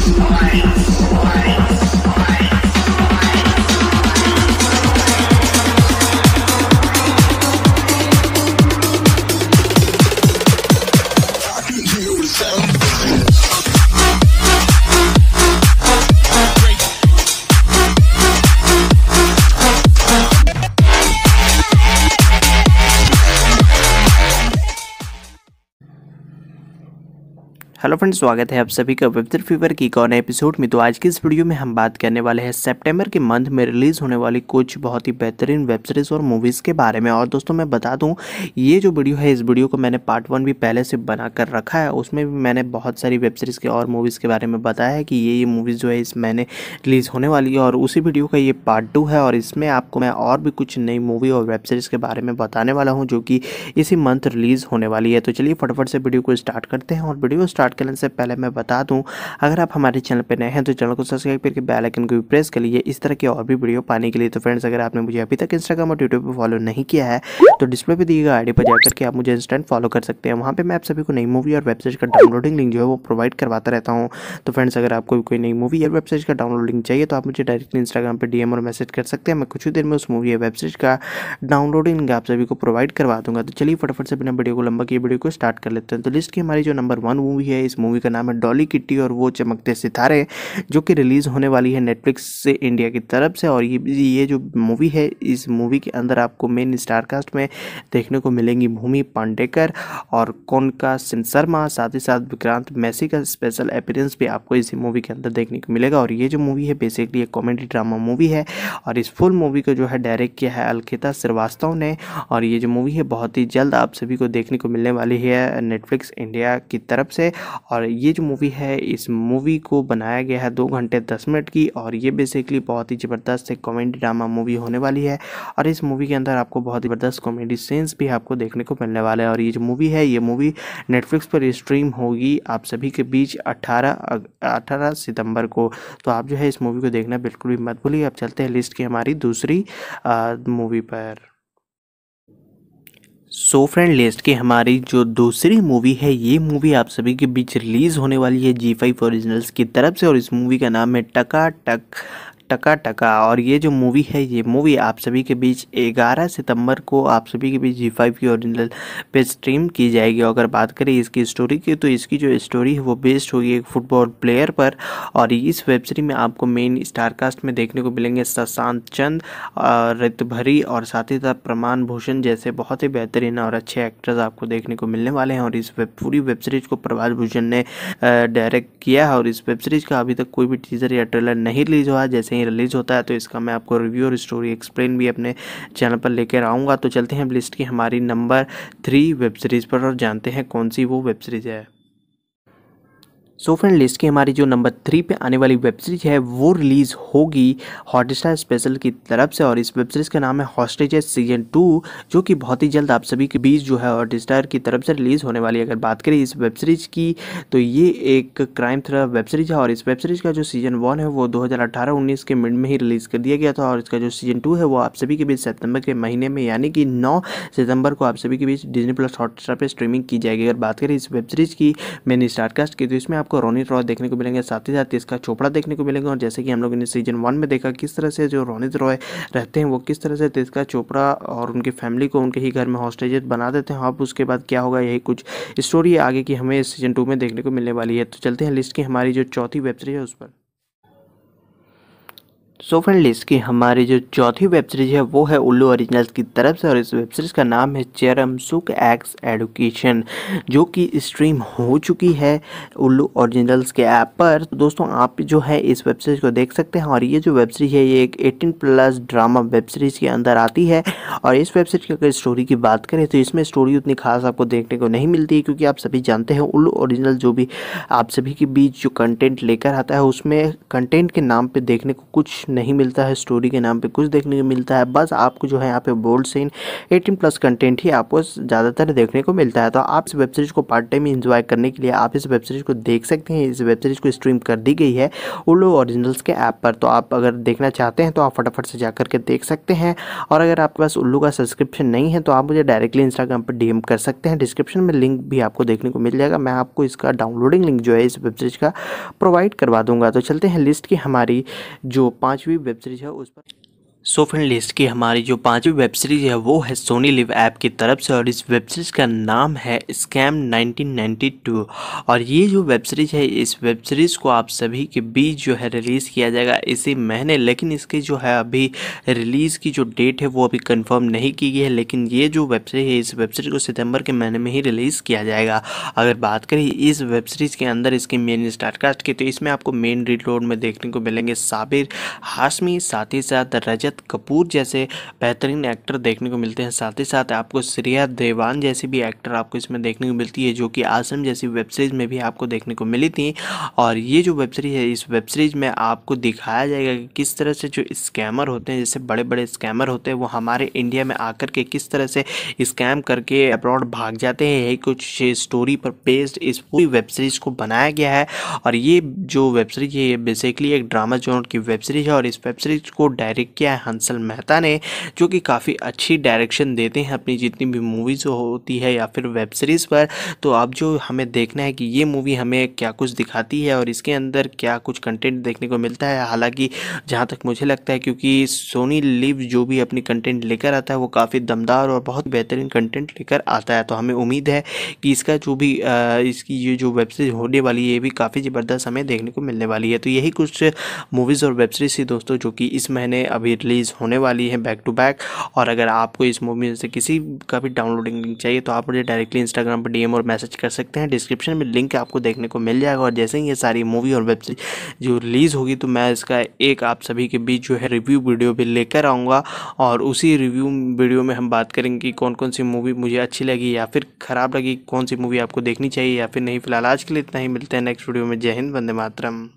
sound. Hello friends स्वागत है आप सभी का वेबदर फीवर की कौन एपिसोड में तो आज की इस वीडियो में हम बात करने वाले हैं सितंबर के मंथ में रिलीज़ होने वाली कुछ बहुत ही बेहतरीन वेब सीरीज़ और मूवीज़ के बारे में और दोस्तों मैं बता दूं ये जो वीडियो है इस वीडियो को मैंने पार्ट वन भी पहले से बना कर रखा है उसमें भी मैंने बहुत सारी वेब सीरीज़ के और मूवीज़ के बारे में बताया है कि ये ये मूवीज़ जो है इस मैंने रिलीज़ होने वाली है और उसी वीडियो का ये पार्ट टू है और इसमें आपको मैं और भी कुछ नई मूवी और वेब सीरीज़ के बारे में बताने वाला हूँ जो कि इसी मंथ रिलीज़ होने वाली है तो चलिए फटाफट से वीडियो को स्टार्ट करते हैं और वीडियो स्टार्ट स्टार्ट करने से पहले मैं बता दूं अगर आप हमारे चैनल पर नए हैं तो चैनल को सब्सक्राइब करके बेल आइकन को भी प्रेस कर लीजिए इस तरह की और भी वीडियो पाने के लिए तो फ्रेंड्स अगर आपने मुझे अभी तक इंस्टाग्राम और यूट्यूब पर फॉलो नहीं किया है तो डिस्प्ले पर दिएगा आईडी पर जाकर के आप मुझे इंस्टेंट फॉलो कर सकते हैं वहाँ पर मैं आप सभी को नई मूवी और वेबसाइट का डाउनलोडिंग लिंक जो है वो प्रोवाइड करवाता रहता हूँ तो फ्रेंड्स अगर आपको कोई नई मूवी या वेबसाइट का डाउनलोडिंग चाहिए तो आप मुझे डायरेक्टली इंस्टाग्राम पर डीएम और मैसेज कर सकते हैं मैं कुछ ही देर में उस मूवी या वेबसाइट का डाउनलोडिंग आप सभी को प्रोवाइड करवा दूंगा तो चलिए फटाफट से बिना वीडियो को लंबा किए वीडियो को स्टार्ट कर लेते हैं तो लिस्ट की हमारी जो नंबर वन मूवी है है इस मूवी का नाम है डॉली किट्टी और वो चमकते सितारे जो कि रिलीज़ होने वाली है नेटफ्लिक्स से इंडिया की तरफ से और ये ये जो मूवी है इस मूवी के अंदर आपको मेन स्टारकास्ट में देखने को मिलेंगी भूमि पांडेकर और कोनका सिंह शर्मा साथ ही साथ विक्रांत मैसी का स्पेशल अपीरेंस भी आपको इसी मूवी के अंदर देखने को मिलेगा और ये जो मूवी है बेसिकली एक कॉमेडी ड्रामा मूवी है और इस फुल मूवी को जो है डायरेक्ट किया है अलखिता श्रीवास्तव ने और ये जो मूवी है बहुत ही जल्द आप सभी को देखने को मिलने वाली है नेटफ्लिक्स इंडिया की तरफ से और ये जो मूवी है इस मूवी को बनाया गया है दो घंटे दस मिनट की और ये बेसिकली बहुत ही ज़बरदस्त एक कॉमेडी ड्रामा मूवी होने वाली है और इस मूवी के अंदर आपको बहुत ज़बरदस्त कॉमेडी सीन्स भी आपको देखने को मिलने वाला है और ये जो मूवी है ये मूवी नेटफ्लिक्स पर स्ट्रीम होगी आप सभी के बीच अट्ठारह अठारह सितंबर को तो आप जो है इस मूवी को देखना बिल्कुल भी मत भूलिए अब चलते हैं लिस्ट की हमारी दूसरी मूवी पर सो so फ्रेंड लिस्ट की हमारी जो दूसरी मूवी है ये मूवी आप सभी के बीच रिलीज़ होने वाली है जी फाइव ओरिजिनल्स की तरफ से और इस मूवी का नाम है टका टक टका टका और ये जो मूवी है ये मूवी आप सभी के बीच 11 सितंबर को आप सभी के बीच जी फाइव की ओरिजिनल पे स्ट्रीम की जाएगी और अगर बात करें इसकी स्टोरी की तो इसकी जो स्टोरी है वो बेस्ड होगी एक फुटबॉल प्लेयर पर और इस वेब सीरीज में आपको मेन स्टारकास्ट में देखने को मिलेंगे शशांत चंद रितभरी और साथ ही साथ प्रमाण भूषण जैसे बहुत ही बेहतरीन और अच्छे एक्टर्स आपको देखने को मिलने वाले हैं और इस वेब पूरी वेब सीरीज को प्रभाष भूषण ने डायरेक्ट किया है और इस वेब सीरीज का अभी तक कोई भी टीजर या ट्रेलर नहीं रिलीज हुआ जैसे नहीं रिलीज़ होता है तो इसका मैं आपको रिव्यू और स्टोरी एक्सप्लेन भी अपने चैनल पर लेकर आऊँगा तो चलते हैं लिस्ट की हमारी नंबर थ्री वेब सीरीज़ पर और जानते हैं कौन सी वो वेब सीरीज़ है सो फ्रेंड लिस्ट की हमारी जो नंबर थ्री पे आने वाली वेब सीरीज है वो रिलीज़ होगी हॉटस्टार स्पेशल की तरफ से और इस वेब सीरीज़ का नाम है हॉस्टेज सीजन टू जो कि बहुत ही जल्द आप सभी के बीच जो है हॉटस्टार की तरफ से रिलीज़ होने वाली अगर बात करें इस वेब सीरीज़ की तो ये एक क्राइम थ्रिलर वेब सीरीज़ है और इस वेब सीरीज़ का जो सीज़न वन है वो दो हज़ार के मिड में ही रिलीज़ कर दिया गया था और इसका जो सीज़न टू है वो आप सभी के बीच सितंबर के महीने में यानी कि नौ सितंबर को आप सभी के बीच डिजनी प्लस हॉटस्टार पर स्ट्रीमिंग की जाएगी अगर बात करें इस वेब सीरीज़ की मैंने स्टारकास्ट की तो इसमें आप आपको रोनित रॉय देखने को मिलेंगे साथ ही साथ इसका चोपड़ा देखने को मिलेंगे और जैसे कि हम लोगों ने सीजन वन में देखा किस तरह से जो रोनित रॉय रहते हैं वो किस तरह से तिस्का चोपड़ा और उनकी फैमिली को उनके ही घर में हॉस्टेज बना देते हैं अब उसके बाद क्या होगा यही कुछ स्टोरी आगे की हमें सीजन टू में देखने को मिलने वाली है तो चलते हैं लिस्ट की हमारी जो चौथी वेब सीरीज है उस पर सो फ्रेंड फ्रेंड इसकी हमारी जो चौथी वेब सीरीज है वो है उल्लू ओरिजिनल्स की तरफ से और इस वेब सीरीज का नाम है चेरम सुख एक्स एडुकेशन जो कि स्ट्रीम हो चुकी है उल्लू ओरिजिनल्स के ऐप पर तो दोस्तों आप जो है इस वेब सीरीज को देख सकते हैं और ये जो वेब सीरीज है ये एक eighteen plus drama web series के अंदर आती है और इस वेब सीरीज की अगर स्टोरी की बात करें तो इसमें स्टोरी उतनी खास आपको देखने को नहीं मिलती है क्योंकि आप सभी जानते हैं उल्लू ओरिजिनल जो भी आप सभी के बीच जो कंटेंट लेकर आता है उसमें कंटेंट के नाम पर देखने को कुछ नहीं मिलता है स्टोरी के नाम पे कुछ देखने को मिलता है बस आपको जो है यहाँ पे bold scene eighteen plus content ही आपको ज़्यादातर देखने को मिलता है तो आप इस वेब सीरीज़ को पार्ट टाइम इन्जॉय करने के लिए आप इस वेब सीरीज़ को देख सकते हैं इस वेब सीरीज़ को स्ट्रीम कर दी गई है उल्लू ओरिजिनल्स के ऐप पर तो आप अगर देखना चाहते हैं तो आप फटाफट से जा करके देख सकते हैं और अगर आपके पास उल्लू का सब्सक्रिप्शन नहीं है तो आप मुझे डायरेक्टली इंस्टाग्राम पर डीएम कर सकते हैं डिस्क्रिप्शन में लिंक भी आपको देखने को मिल जाएगा मैं आपको इसका डाउनलोडिंग लिंक जो है इस वेब सीरीज़ का प्रोवाइड करवा दूंगा तो चलते हैं लिस्ट की हमारी जो पाँच पांचवी वेब सीरीज है उस पर सो फ्रेंड लिस्ट की हमारी जो पांचवी वेब सीरीज है वो है सोनी लिव ऐप की तरफ से और इस वेब सीरीज का नाम है स्कैम 1992 और ये जो वेब सीरीज है इस वेब सीरीज को आप सभी के बीच जो है रिलीज़ किया जाएगा इसी महीने लेकिन इसके जो है अभी रिलीज़ की जो डेट है वो अभी कंफर्म नहीं की गई है लेकिन ये जो वेब सीरीज है इस वेब सीरीज को सितंबर के महीने में ही रिलीज़ किया जाएगा अगर बात करें इस वेब सीरीज के अंदर इसके मेन स्टार्टकास्ट की तो इसमें आपको मेन रीड रोड में देखने को मिलेंगे साबिर हाशमी साथ ही साथ रजत रजत कपूर जैसे बेहतरीन एक्टर देखने को मिलते हैं साथ ही साथ आपको श्रेया देवान जैसी भी एक्टर आपको इसमें देखने को मिलती है जो कि आसम जैसी वेब सीरीज़ में भी आपको देखने को मिली थी और ये जो वेब सीरीज़ है इस वेब सीरीज़ में आपको दिखाया जाएगा कि किस तरह से जो स्कैमर होते हैं जैसे बड़े बड़े स्कैमर होते हैं वो हमारे इंडिया में आकर के किस तरह से स्कैम करके अब्रॉड भाग जाते हैं यही कुछ स्टोरी पर बेस्ड इस पूरी वेब सीरीज़ को बनाया गया है और ये जो वेब सीरीज है ये बेसिकली एक ड्रामा जोन की वेब सीरीज है और इस वेब सीरीज को डायरेक्ट किया है हंसल मेहता ने जो कि काफ़ी अच्छी डायरेक्शन देते हैं अपनी जितनी भी मूवीज़ होती है या फिर वेब सीरीज़ पर तो अब जो हमें देखना है कि ये मूवी हमें क्या कुछ दिखाती है और इसके अंदर क्या कुछ कंटेंट देखने को मिलता है हालांकि जहाँ तक मुझे लगता है क्योंकि सोनी लिव जो भी अपनी कंटेंट लेकर आता है वो काफ़ी दमदार और बहुत बेहतरीन कंटेंट लेकर आता है तो हमें उम्मीद है कि इसका जो भी इसकी ये जो वेब सीरीज होने वाली है ये भी काफ़ी ज़बरदस्त हमें देखने को मिलने वाली है तो यही कुछ मूवीज़ और वेब सीरीज़ थी दोस्तों जो कि इस महीने अभी रिलीज़ होने वाली है बैक टू बैक और अगर आपको इस मूवी से किसी का भी डाउनलोडिंग लिंक चाहिए तो आप मुझे डायरेक्टली इंस्टाग्राम पर डीएम और मैसेज कर सकते हैं डिस्क्रिप्शन में लिंक आपको देखने को मिल जाएगा और जैसे ही ये सारी मूवी और वेब सीरीज जो रिलीज़ होगी तो मैं इसका एक आप सभी के बीच जो है रिव्यू वीडियो भी लेकर आऊँगा और उसी रिव्यू वीडियो में हम बात करेंगे कि कौन कौन सी मूवी मुझे अच्छी लगी या फिर ख़राब लगी कौन सी मूवी आपको देखनी चाहिए या फिर नहीं फिलहाल आज के लिए इतना ही मिलते हैं नेक्स्ट वीडियो में जय हिंद वंदे मातरम